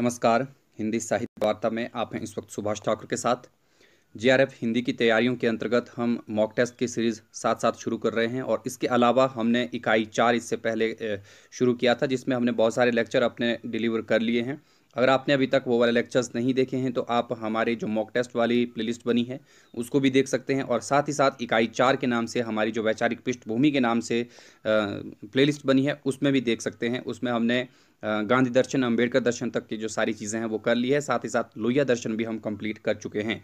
नमस्कार हिंदी साहित्य वार्ता में आप हैं इस वक्त सुभाष ठाकुर के साथ जीआरएफ हिंदी की तैयारियों के अंतर्गत हम मॉक टेस्ट की सीरीज़ साथ साथ शुरू कर रहे हैं और इसके अलावा हमने इकाई चार इससे पहले शुरू किया था जिसमें हमने बहुत सारे लेक्चर अपने डिलीवर कर लिए हैं अगर आपने अभी तक वो वाले लेक्चर्स नहीं देखे हैं तो आप हमारे जो मॉक टेस्ट वाली प्लेलिस्ट बनी है उसको भी देख सकते हैं और साथ ही साथ इकाई चार के नाम से हमारी जो वैचारिक पृष्ठभूमि के नाम से प्लेलिस्ट बनी है उसमें भी देख सकते हैं उसमें हमने गांधी दर्शन अंबेडकर दर्शन तक की जो सारी चीज़ें हैं वो कर ली है साथ ही साथ लोहिया दर्शन भी हम कंप्लीट कर चुके हैं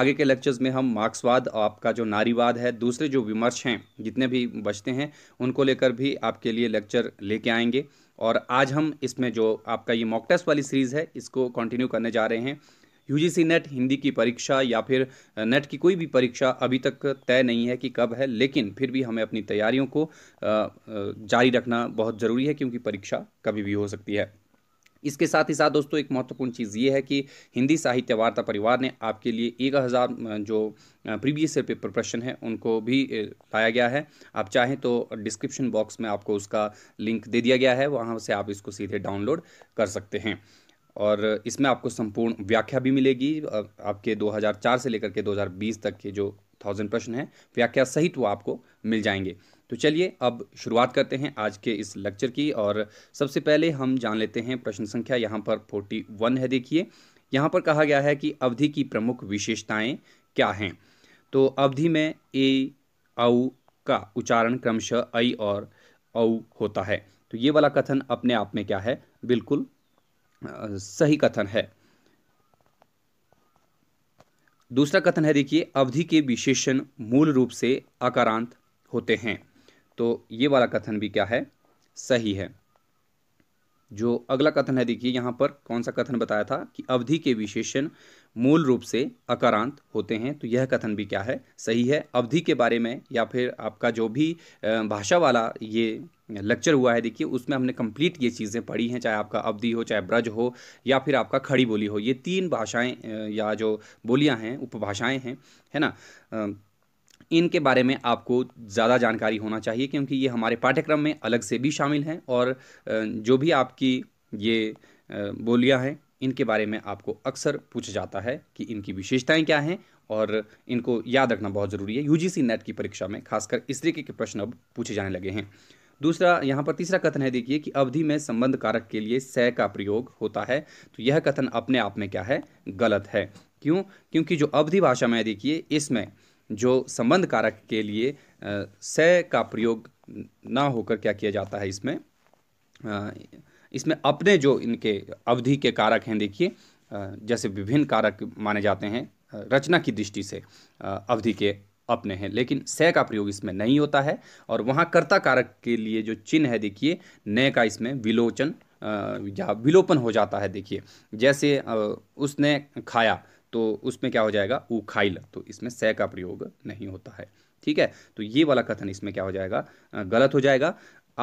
आगे के लेक्चर्स में हम मार्क्सवाद आपका जो नारीवाद है दूसरे जो विमर्श हैं जितने भी बचते हैं उनको लेकर भी आपके लिए लेक्चर लेके आएंगे और आज हम इसमें जो आपका ये मॉक टेस्ट वाली सीरीज़ है इसको कंटिन्यू करने जा रहे हैं सी नेट हिंदी की परीक्षा या फिर नेट की कोई भी परीक्षा अभी तक तय नहीं है कि कब है लेकिन फिर भी हमें अपनी तैयारियों को जारी रखना बहुत ज़रूरी है क्योंकि परीक्षा कभी भी हो सकती है इसके साथ ही साथ दोस्तों एक महत्वपूर्ण चीज़ ये है कि हिंदी साहित्य वार्ता परिवार ने आपके लिए एक हज़ार जो प्रीवियस ईयर पेपर प्रश्न है उनको भी लाया गया है आप चाहें तो डिस्क्रिप्शन बॉक्स में आपको उसका लिंक दे दिया गया है वहाँ से आप इसको सीधे डाउनलोड कर सकते हैं और इसमें आपको संपूर्ण व्याख्या भी मिलेगी आपके 2004 से लेकर के 2020 तक के जो थाउजेंड प्रश्न हैं व्याख्या सहित वो आपको मिल जाएंगे तो चलिए अब शुरुआत करते हैं आज के इस लेक्चर की और सबसे पहले हम जान लेते हैं प्रश्न संख्या यहाँ पर फोर्टी वन है देखिए यहाँ पर कहा गया है कि अवधि की प्रमुख विशेषताएं क्या हैं तो अवधि में ए औ का उच्चारण क्रमशः ऐ और औ होता है तो ये वाला कथन अपने आप में क्या है बिल्कुल सही कथन है दूसरा कथन है देखिए अवधि के विशेषण मूल रूप से आकारांत होते हैं तो ये वाला कथन भी क्या है सही है जो अगला कथन है देखिए यहाँ पर कौन सा कथन बताया था कि अवधि के विशेषण मूल रूप से अकारांत होते हैं तो यह कथन भी क्या है सही है अवधि के बारे में या फिर आपका जो भी भाषा वाला ये लेक्चर हुआ है देखिए उसमें हमने कंप्लीट ये चीज़ें पढ़ी हैं चाहे आपका अवधि हो चाहे ब्रज हो या फिर आपका खड़ी बोली हो ये तीन भाषाएं या जो बोलियां हैं उपभाषाएं हैं है ना इनके बारे में आपको ज़्यादा जानकारी होना चाहिए क्योंकि ये हमारे पाठ्यक्रम में अलग से भी शामिल हैं और जो भी आपकी ये बोलियाँ हैं इनके बारे में आपको अक्सर पूछा जाता है कि इनकी विशेषताएं क्या हैं और इनको याद रखना बहुत ज़रूरी है यूजीसी नेट की परीक्षा में खासकर इस तरीके के प्रश्न अब पूछे जाने लगे हैं दूसरा यहाँ पर तीसरा कथन है देखिए कि अवधि में संबंध कारक के लिए सह का प्रयोग होता है तो यह कथन अपने आप में क्या है गलत है क्यों क्योंकि जो अवधि भाषा में देखिए इसमें जो संबंध कारक के लिए स का प्रयोग ना होकर क्या किया जाता है इसमें इसमें अपने जो इनके अवधि के कारक हैं देखिए जैसे विभिन्न कारक माने जाते हैं रचना की दृष्टि से अवधि के अपने हैं लेकिन स का प्रयोग इसमें नहीं होता है और वहाँ कर्ता कारक के लिए जो चिन्ह है देखिए न का इसमें विलोचन या विलोपन हो जाता है देखिए जैसे उसने खाया तो उसमें क्या हो जाएगा उखाइल तो इसमें सह का प्रयोग नहीं होता है ठीक है तो ये वाला कथन इसमें क्या हो जाएगा गलत हो जाएगा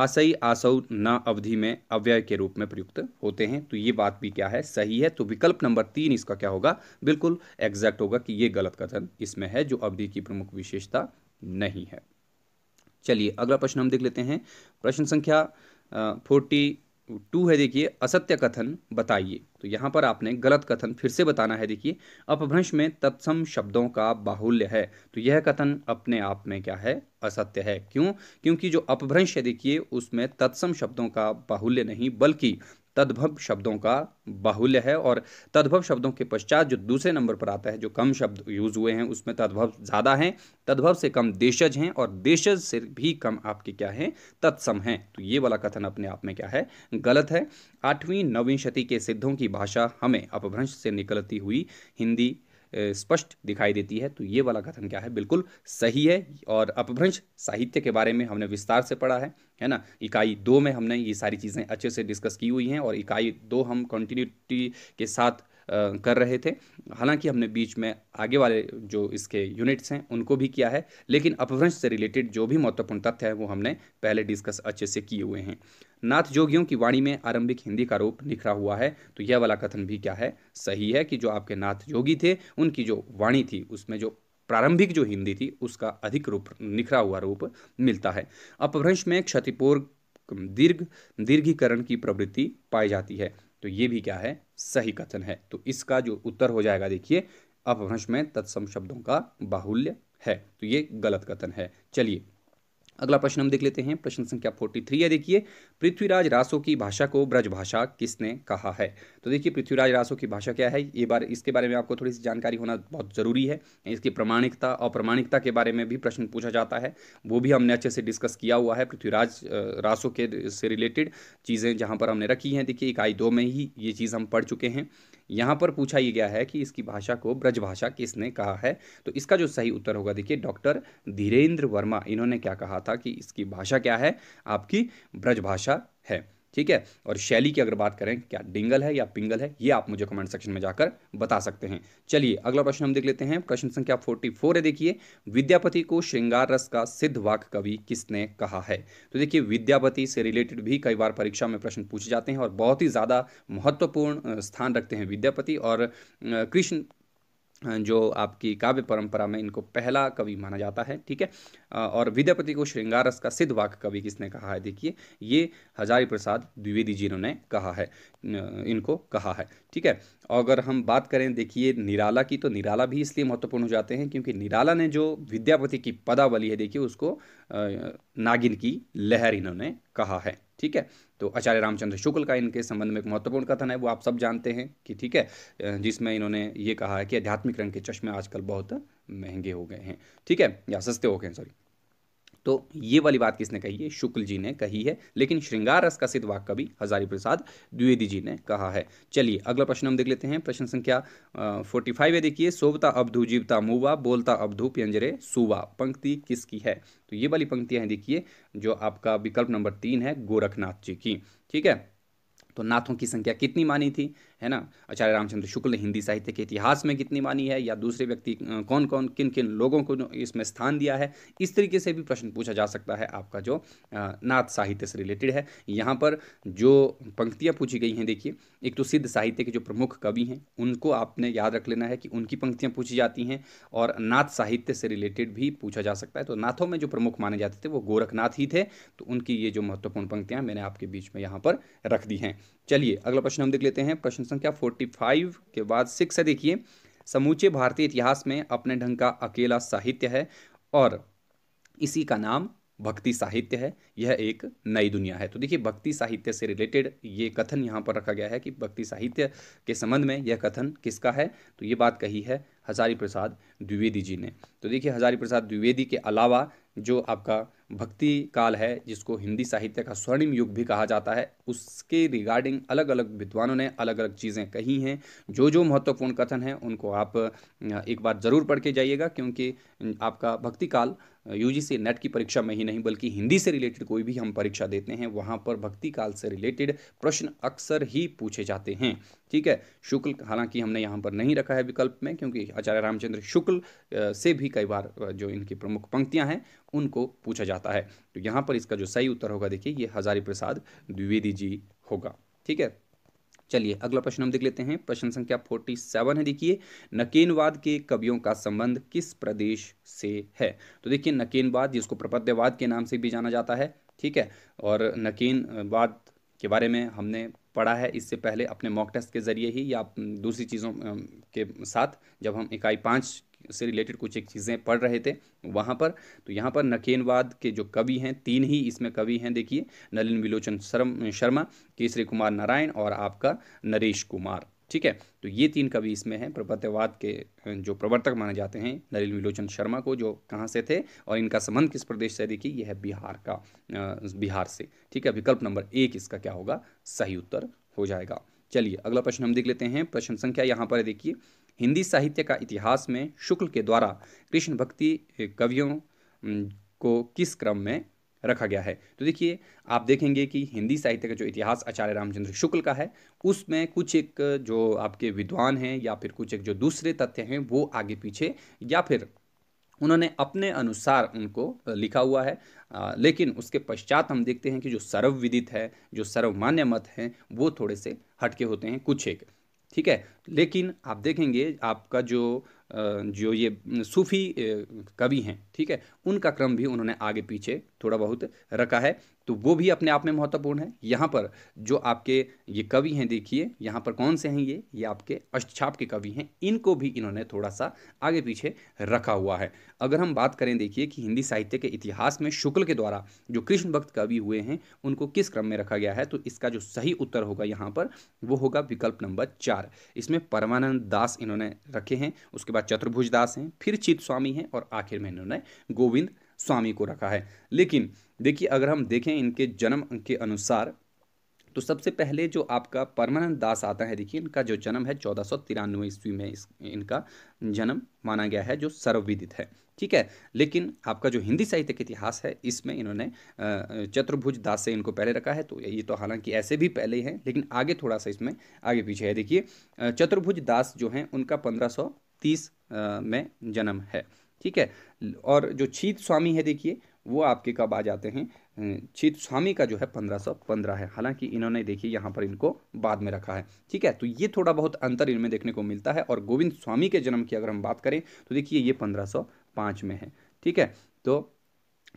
आसई आसौ न अवधि में अव्यय के रूप में प्रयुक्त होते हैं तो ये बात भी क्या है सही है तो विकल्प नंबर तीन इसका क्या होगा बिल्कुल एग्जैक्ट होगा कि ये गलत कथन इसमें है जो अवधि की प्रमुख विशेषता नहीं है चलिए अगला प्रश्न हम देख लेते हैं प्रश्न संख्या फोर्टी टू है देखिए असत्य कथन बताइए तो यहाँ पर आपने गलत कथन फिर से बताना है देखिए अपभ्रंश में तत्सम शब्दों का बाहुल्य है तो यह कथन अपने आप में क्या है असत्य है क्यों क्योंकि जो अपभ्रंश है देखिए उसमें तत्सम शब्दों का बाहुल्य नहीं बल्कि तद्भव शब्दों का बाहुल्य है और तद्भव शब्दों के पश्चात जो दूसरे नंबर पर आता है जो कम शब्द यूज़ हुए हैं उसमें तद्भव ज़्यादा हैं तद्भव से कम देशज हैं और देशज से भी कम आपके क्या हैं तत्सम हैं तो ये वाला कथन अपने आप में क्या है गलत है आठवीं नवीं शती के सिद्धों की भाषा हमें अपभ्रंश से निकलती हुई हिंदी स्पष्ट दिखाई देती है तो ये वाला कथन क्या है बिल्कुल सही है और अपभ्रंश साहित्य के बारे में हमने विस्तार से पढ़ा है है ना इकाई दो में हमने ये सारी चीज़ें अच्छे से डिस्कस की हुई हैं और इकाई दो हम कंटिन्यूटी के साथ कर रहे थे हालांकि हमने बीच में आगे वाले जो इसके यूनिट्स हैं उनको भी किया है लेकिन अपभ्रंश से रिलेटेड जो भी महत्वपूर्ण तथ्य है वो हमने पहले डिस्कस अच्छे से किए हुए हैं नाथ जोगियों की वाणी में आरंभिक हिंदी का रूप निखरा हुआ है तो यह वाला कथन भी क्या है सही है कि जो आपके नाथ जोगी थे उनकी जो वाणी थी उसमें जो प्रारंभिक जो हिंदी थी उसका अधिक रूप निखरा हुआ रूप मिलता है अपभ्रंश में क्षतिपूर्व दीर्घ दीर्घीकरण की प्रवृत्ति पाई जाती है तो ये भी क्या है सही कथन है तो इसका जो उत्तर हो जाएगा देखिए अपभ्रंश में तत्सम शब्दों का बाहुल्य है तो ये गलत कथन है चलिए अगला प्रश्न हम देख लेते हैं प्रश्न संख्या फोर्टी थ्री है देखिए पृथ्वीराज रासो की भाषा को ब्रज भाषा किसने कहा है तो देखिए पृथ्वीराज रासो की भाषा क्या है ये बार इसके बारे में आपको थोड़ी सी जानकारी होना बहुत ज़रूरी है इसकी प्रमाणिकता प्रमाणिकता के बारे में भी प्रश्न पूछा जाता है वो भी हमने अच्छे से डिस्कस किया हुआ है पृथ्वीराज रासो के से रिलेटेड चीज़ें जहाँ पर हमने रखी हैं देखिए इकाई दो में ही ये चीज़ हम पढ़ चुके हैं यहाँ पर पूछा ये गया है कि इसकी भाषा को ब्रज भाषा किसने कहा है तो इसका जो सही उत्तर होगा देखिए डॉक्टर धीरेन्द्र वर्मा इन्होंने क्या कहा था कि इसकी भाषा क्या है आपकी ब्रज भाषा है ठीक है और शैली की अगर बात करें क्या डिंगल है या पिंगल है ये आप मुझे कमेंट सेक्शन में जाकर बता सकते हैं चलिए अगला प्रश्न हम देख लेते हैं प्रश्न संख्या फोर्टी फोर है देखिए विद्यापति को श्रृंगार रस का सिद्ध वाक कवि किसने कहा है तो देखिए विद्यापति से रिलेटेड भी कई बार परीक्षा में प्रश्न पूछे जाते हैं और बहुत ही ज़्यादा महत्वपूर्ण स्थान रखते हैं विद्यापति और कृष्ण जो आपकी काव्य परंपरा में इनको पहला कवि माना जाता है ठीक है और विद्यापति को श्रृंगार रस का सिद्ध वाक्य कवि किसने कहा है देखिए ये हजारी प्रसाद द्विवेदी जी ने कहा है इनको कहा है ठीक है अगर हम बात करें देखिए निराला की तो निराला भी इसलिए महत्वपूर्ण हो जाते हैं क्योंकि निराला ने जो विद्यापति की पदावली है देखिए उसको नागिन की लहर इन्होंने कहा है ठीक है तो आचार्य रामचंद्र शुक्ल का इनके संबंध में एक महत्वपूर्ण कथन है वो आप सब जानते हैं कि ठीक है जिसमें इन्होंने ये कहा है कि आध्यात्मिक रंग के चश्मे आजकल बहुत महंगे हो गए हैं ठीक है या सस्ते हो गए हैं सॉरी तो ये वाली बात किसने कही है शुक्ल जी ने कही है लेकिन श्रृंगार रस का सिद्ध वाक कवि हजारी प्रसाद द्विवेदी जी ने कहा है चलिए अगला प्रश्न हम देख लेते हैं प्रश्न संख्या फोर्टी फाइव है देखिए सोवता धू जीवता मुवा बोलता धू प्यंजरे सुवा पंक्ति किसकी है तो ये वाली पंक्तियां देखिए जो आपका विकल्प नंबर तीन है गोरखनाथ जी की ठीक है तो नाथों की संख्या कितनी मानी थी है ना आचार्य रामचंद्र शुक्ल ने हिंदी साहित्य के इतिहास में कितनी मानी है या दूसरे व्यक्ति कौन कौन किन किन लोगों को इसमें स्थान दिया है इस तरीके से भी प्रश्न पूछा जा सकता है आपका जो नाथ साहित्य से रिलेटेड है यहाँ पर जो पंक्तियाँ पूछी गई हैं देखिए एक तो सिद्ध साहित्य के जो प्रमुख कवि हैं उनको आपने याद रख लेना है कि उनकी पंक्तियाँ पूछी जाती हैं और नाथ साहित्य से रिलेटेड भी पूछा जा सकता है तो नाथों में जो प्रमुख माने जाते थे वो गोरखनाथ ही थे तो उनकी ये जो महत्वपूर्ण पंक्तियाँ मैंने आपके बीच में यहाँ पर रख दी हैं चलिए अगला प्रश्न हम देख लेते हैं प्रश्न संख्या फोर्टी फाइव के बाद सिक्स है देखिए समूचे भारतीय इतिहास में अपने ढंग का अकेला साहित्य है और इसी का नाम भक्ति साहित्य है यह एक नई दुनिया है तो देखिए भक्ति साहित्य से रिलेटेड ये कथन यहाँ पर रखा गया है कि भक्ति साहित्य के संबंध में यह कथन किसका है तो ये बात कही है हजारी प्रसाद द्विवेदी जी ने तो देखिए हजारी प्रसाद द्विवेदी के अलावा जो आपका भक्ति काल है जिसको हिंदी साहित्य का स्वर्णिम युग भी कहा जाता है उसके रिगार्डिंग अलग अलग विद्वानों ने अलग अलग चीज़ें कही हैं जो जो महत्वपूर्ण कथन हैं उनको आप एक बार ज़रूर पढ़ के जाइएगा क्योंकि आपका भक्ति काल यूजीसी नेट की परीक्षा में ही नहीं बल्कि हिंदी से रिलेटेड कोई भी हम परीक्षा देते हैं वहाँ पर भक्ति काल से रिलेटेड प्रश्न अक्सर ही पूछे जाते हैं ठीक है शुक्ल हालांकि हमने यहाँ पर नहीं रखा है विकल्प में क्योंकि आचार्य रामचंद्र शुक्ल से भी कई बार जो इनकी प्रमुख पंक्तियाँ हैं उनको पूछा जाता है तो यहाँ पर इसका जो सही उत्तर होगा देखिए ये हजारी प्रसाद द्विवेदी जी होगा ठीक है चलिए अगला प्रश्न हम देख लेते हैं प्रश्न संख्या फोर्टी सेवन है देखिए नकेनवाद के कवियों का संबंध किस प्रदेश से है तो देखिए नकेनवाद जिसको प्रपद्यवाद के नाम से भी जाना जाता है ठीक है और नकेनवाद के बारे में हमने पढ़ा है इससे पहले अपने मॉक टेस्ट के ज़रिए ही या दूसरी चीज़ों के साथ जब हम इकाई पाँच से रिलेटेड कुछ एक चीज़ें पढ़ रहे थे वहाँ पर तो यहाँ पर नकेनवाद के जो कवि हैं तीन ही इसमें कवि हैं देखिए नलिन विलोचन शर्मा केसरी कुमार नारायण और आपका नरेश कुमार ठीक है तो ये तीन कवि इसमें हैं प्रपत्यवाद के जो प्रवर्तक माने जाते हैं नलिल विलोचन शर्मा को जो कहाँ से थे और इनका संबंध किस प्रदेश से देखिए यह है बिहार का बिहार से ठीक है विकल्प नंबर एक इसका क्या होगा सही उत्तर हो जाएगा चलिए अगला प्रश्न हम देख लेते हैं प्रश्न संख्या यहाँ पर देखिए हिंदी साहित्य का इतिहास में शुक्ल के द्वारा कृष्ण भक्ति कवियों को किस क्रम में रखा गया है तो देखिए आप देखेंगे कि हिंदी साहित्य का जो इतिहास आचार्य रामचंद्र शुक्ल का है उसमें कुछ एक जो आपके विद्वान हैं या फिर कुछ एक जो दूसरे तथ्य हैं वो आगे पीछे या फिर उन्होंने अपने अनुसार उनको लिखा हुआ है आ, लेकिन उसके पश्चात हम देखते हैं कि जो सर्वविदित है जो सर्वमान्य मत हैं वो थोड़े से हटके होते हैं कुछ एक ठीक है लेकिन आप देखेंगे आपका जो जो ये सूफ़ी कवि हैं ठीक है उनका क्रम भी उन्होंने आगे पीछे थोड़ा बहुत रखा है तो वो भी अपने आप में महत्वपूर्ण है यहाँ पर जो आपके ये कवि हैं देखिए यहाँ पर कौन से हैं ये ये आपके अष्टछाप के कवि हैं इनको भी इन्होंने थोड़ा सा आगे पीछे रखा हुआ है अगर हम बात करें देखिए कि हिंदी साहित्य के इतिहास में शुक्ल के द्वारा जो कृष्ण भक्त कवि हुए हैं उनको किस क्रम में रखा गया है तो इसका जो सही उत्तर होगा यहाँ पर वो होगा विकल्प नंबर चार इसमें परमानंद दास इन्होंने रखे हैं उसके बाद चतुर्भुज दास हैं फिर चित स्वामी हैं और आखिर में इन्होंने गोविंद स्वामी को रखा है लेकिन देखिए अगर हम देखें इनके जन्म के अनुसार तो सबसे पहले जो आपका परमानंद दास आता है देखिए इनका जो जन्म है चौदह सौ तिरानवे ईस्वी में इस इनका जन्म माना गया है जो सर्वविदित है ठीक है लेकिन आपका जो हिंदी साहित्य का इतिहास है इसमें इन्होंने चतुर्भुज दास से इनको पहले रखा है तो ये तो हालांकि ऐसे भी पहले हैं लेकिन आगे थोड़ा सा इसमें आगे पीछे है देखिए चतुर्भुज दास जो हैं उनका पंद्रह तीस में जन्म है ठीक है और जो छीत स्वामी है देखिए वो आपके कब आ जाते हैं चित स्वामी का जो है पंद्रह सौ पंद्रह है हालांकि इन्होंने देखिए यहाँ पर इनको बाद में रखा है ठीक है तो ये थोड़ा बहुत अंतर इनमें देखने को मिलता है और गोविंद स्वामी के जन्म की अगर हम बात करें तो देखिए ये पंद्रह सौ पाँच में है ठीक है तो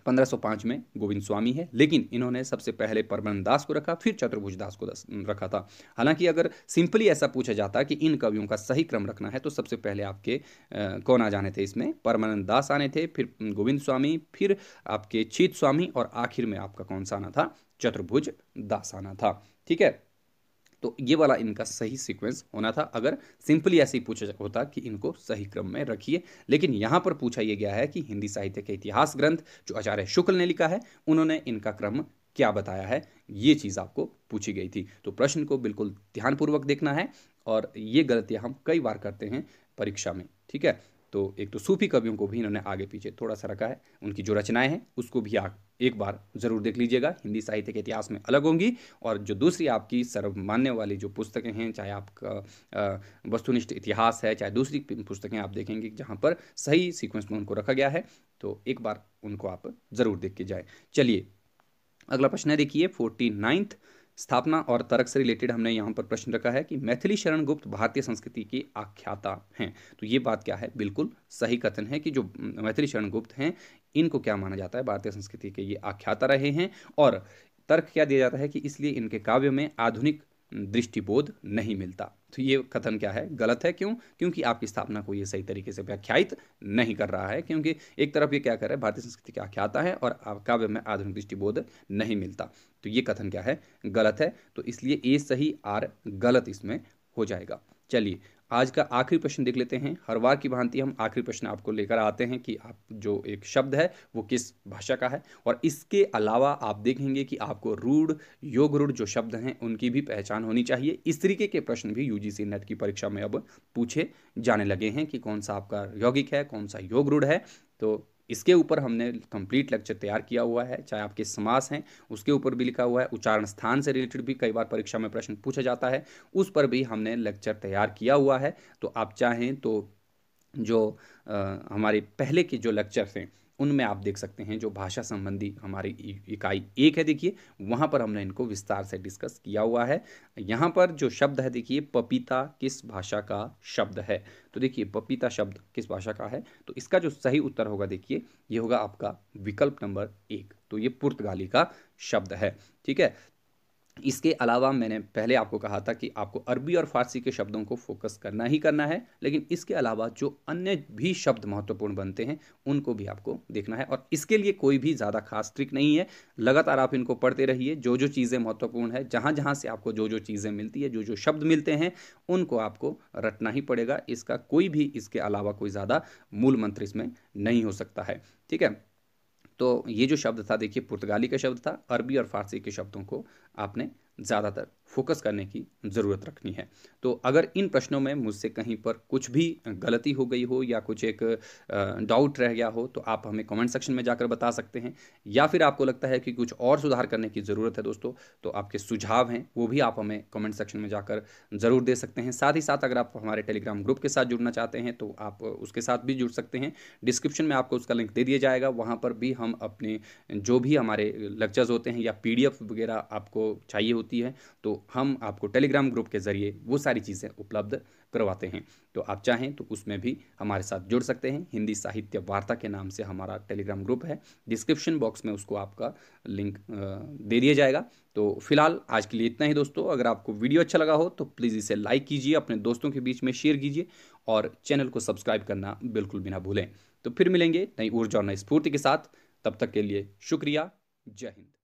1505 में गोविंद स्वामी है लेकिन इन्होंने सबसे पहले परमानंद दास को रखा फिर चतुर्भुज दास को दस, रखा था हालांकि अगर सिंपली ऐसा पूछा जाता कि इन कवियों का सही क्रम रखना है तो सबसे पहले आपके आ, कौन आ जाने थे इसमें परमानंद दास आने थे फिर गोविंद स्वामी फिर आपके चीत स्वामी और आखिर में आपका कौन सा आना था चतुर्भुज दास आना था ठीक है तो ये वाला इनका सही सीक्वेंस होना था अगर सिंपली ऐसे ही पूछा होता कि इनको सही क्रम में रखिए लेकिन यहाँ पर पूछा यह गया है कि हिंदी साहित्य के इतिहास ग्रंथ जो आचार्य शुक्ल ने लिखा है उन्होंने इनका क्रम क्या बताया है ये चीज़ आपको पूछी गई थी तो प्रश्न को बिल्कुल ध्यानपूर्वक देखना है और ये गलतियाँ हम कई बार करते हैं परीक्षा में ठीक है तो एक तो सूफी कवियों को भी इन्होंने आगे पीछे थोड़ा सा रखा है उनकी जो रचनाएं हैं उसको भी आप एक बार ज़रूर देख लीजिएगा हिंदी साहित्य के इतिहास में अलग होंगी और जो दूसरी आपकी सर्वमान्य वाली जो पुस्तकें हैं चाहे आपका वस्तुनिष्ठ इतिहास है चाहे दूसरी पुस्तकें आप देखेंगे जहाँ पर सही सीक्वेंस में उनको रखा गया है तो एक बार उनको आप ज़रूर देख के जाए चलिए अगला प्रश्न है देखिए फोर्टी नाइन्थ स्थापना और तर्क से रिलेटेड हमने यहाँ पर प्रश्न रखा है कि मैथिली शरण गुप्त भारतीय संस्कृति की आख्याता हैं तो ये बात क्या है बिल्कुल सही कथन है कि जो मैथिली शरण गुप्त हैं इनको क्या माना जाता है भारतीय संस्कृति के ये आख्याता रहे हैं और तर्क क्या दिया जाता है कि इसलिए इनके काव्य में आधुनिक दृष्टिबोध नहीं मिलता तो ये कथन क्या है गलत है क्यों क्योंकि आपकी स्थापना को ये सही तरीके से व्याख्यात नहीं कर रहा है क्योंकि एक तरफ ये क्या कर रहा है भारतीय संस्कृति की आख्याता है और काव्य में आधुनिक दृष्टिबोध नहीं मिलता तो ये कथन क्या है गलत है तो इसलिए ए सही आर गलत इसमें हो जाएगा चलिए आज का आखिरी प्रश्न देख लेते हैं हर बार की भांति हम आखिरी प्रश्न आपको लेकर आते हैं कि आप जो एक शब्द है वो किस भाषा का है और इसके अलावा आप देखेंगे कि आपको रूढ़ योग रूढ़ जो शब्द हैं उनकी भी पहचान होनी चाहिए इस तरीके के प्रश्न भी यूजीसी नेट की परीक्षा में अब पूछे जाने लगे हैं कि कौन सा आपका यौगिक है कौन सा योग रूढ़ है तो इसके ऊपर हमने कंप्लीट लेक्चर तैयार किया हुआ है चाहे आपके समास हैं उसके ऊपर भी लिखा हुआ है उच्चारण स्थान से रिलेटेड भी कई बार परीक्षा में प्रश्न पूछा जाता है उस पर भी हमने लेक्चर तैयार किया हुआ है तो आप चाहें तो जो आ, हमारे पहले के जो लेक्चर्स हैं उनमें आप देख सकते हैं जो भाषा संबंधी हमारी इकाई एक है देखिए वहाँ पर हमने इनको विस्तार से डिस्कस किया हुआ है यहाँ पर जो शब्द है देखिए पपीता किस भाषा का शब्द है तो देखिए पपीता शब्द किस भाषा का है तो इसका जो सही उत्तर होगा देखिए ये होगा आपका विकल्प नंबर एक तो ये पुर्तगाली का शब्द है ठीक है इसके अलावा मैंने पहले आपको कहा था कि आपको अरबी और फारसी के शब्दों को फोकस करना ही करना है लेकिन इसके अलावा जो अन्य भी शब्द महत्वपूर्ण बनते हैं उनको भी आपको देखना है और इसके लिए कोई भी ज़्यादा खास ट्रिक नहीं है लगातार आप इनको पढ़ते रहिए जो जो चीज़ें महत्वपूर्ण है जहाँ जहाँ से आपको जो जो चीज़ें मिलती है जो जो शब्द मिलते हैं उनको आपको रटना ही पड़ेगा इसका कोई भी इसके अलावा कोई ज़्यादा मूल मंत्र इसमें नहीं हो सकता है ठीक है तो ये जो शब्द था देखिए पुर्तगाली का शब्द था अरबी और फारसी के शब्दों को आपने ज़्यादातर फोकस करने की ज़रूरत रखनी है तो अगर इन प्रश्नों में मुझसे कहीं पर कुछ भी गलती हो गई हो या कुछ एक डाउट रह गया हो तो आप हमें कमेंट सेक्शन में जाकर बता सकते हैं या फिर आपको लगता है कि कुछ और सुधार करने की ज़रूरत है दोस्तों तो आपके सुझाव हैं वो भी आप हमें कमेंट सेक्शन में जाकर ज़रूर दे सकते हैं साथ ही साथ अगर आप हमारे टेलीग्राम ग्रुप के साथ जुड़ना चाहते हैं तो आप उसके साथ भी जुड़ सकते हैं डिस्क्रिप्शन में आपको उसका लिंक दे दिया जाएगा वहाँ पर भी हम अपने जो भी हमारे लेक्चर्स होते हैं या पी वगैरह आपको चाहिए होती है तो हम आपको टेलीग्राम ग्रुप के ज़रिए वो सारी चीज़ें उपलब्ध करवाते हैं तो आप चाहें तो उसमें भी हमारे साथ जुड़ सकते हैं हिंदी साहित्य वार्ता के नाम से हमारा टेलीग्राम ग्रुप है डिस्क्रिप्शन बॉक्स में उसको आपका लिंक दे दिया जाएगा तो फिलहाल आज के लिए इतना ही दोस्तों अगर आपको वीडियो अच्छा लगा हो तो प्लीज़ इसे लाइक कीजिए अपने दोस्तों के बीच में शेयर कीजिए और चैनल को सब्सक्राइब करना बिल्कुल भी ना भूलें तो फिर मिलेंगे नई ऊर्जा और नई स्फूर्ति के साथ तब तक के लिए शुक्रिया जय हिंद